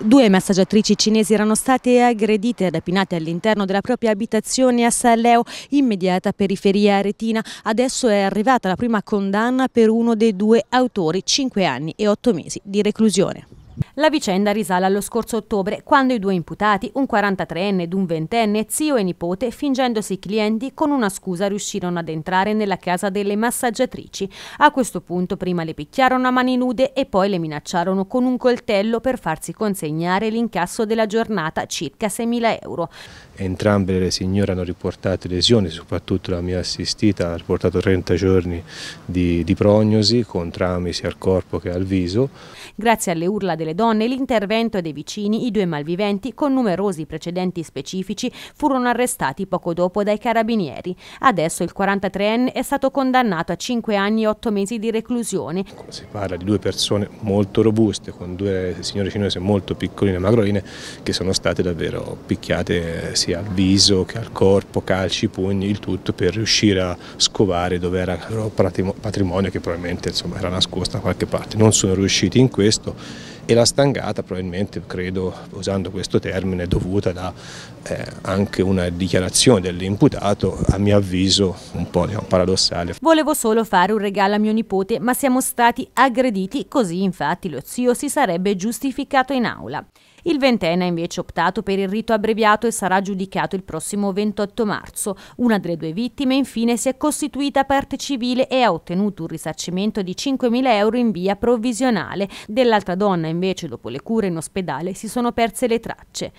Due massaggiatrici cinesi erano state aggredite ed rapinate all'interno della propria abitazione a Saleo, immediata periferia aretina. Adesso è arrivata la prima condanna per uno dei due autori, 5 anni e 8 mesi di reclusione. La vicenda risale allo scorso ottobre, quando i due imputati, un 43enne ed un 20enne, zio e nipote, fingendosi clienti, con una scusa riuscirono ad entrare nella casa delle massaggiatrici. A questo punto prima le picchiarono a mani nude e poi le minacciarono con un coltello per farsi consegnare l'incasso della giornata, circa 6.000 euro. Entrambe le signore hanno riportato lesioni, soprattutto la mia assistita ha riportato 30 giorni di, di prognosi con trami sia al corpo che al viso. Grazie alle urla delle donne donne l'intervento dei vicini, i due malviventi, con numerosi precedenti specifici, furono arrestati poco dopo dai carabinieri. Adesso il 43enne è stato condannato a 5 anni e 8 mesi di reclusione. Si parla di due persone molto robuste, con due signore cinesi molto piccoline e magroline, che sono state davvero picchiate eh, sia al viso che al corpo, calci, pugni, il tutto per riuscire a scovare dove era il loro patrimonio che probabilmente insomma, era nascosto da qualche parte. Non sono riusciti in questo e la stangata probabilmente, credo usando questo termine, è dovuta da eh, anche una dichiarazione dell'imputato, a mio avviso un po' diciamo, paradossale. Volevo solo fare un regalo a mio nipote, ma siamo stati aggrediti, così infatti lo zio si sarebbe giustificato in aula. Il ventenne ha invece optato per il rito abbreviato e sarà giudicato il prossimo 28 marzo. Una delle due vittime infine si è costituita parte civile e ha ottenuto un risarcimento di 5.000 euro in via provvisionale. Dell'altra donna invece dopo le cure in ospedale si sono perse le tracce.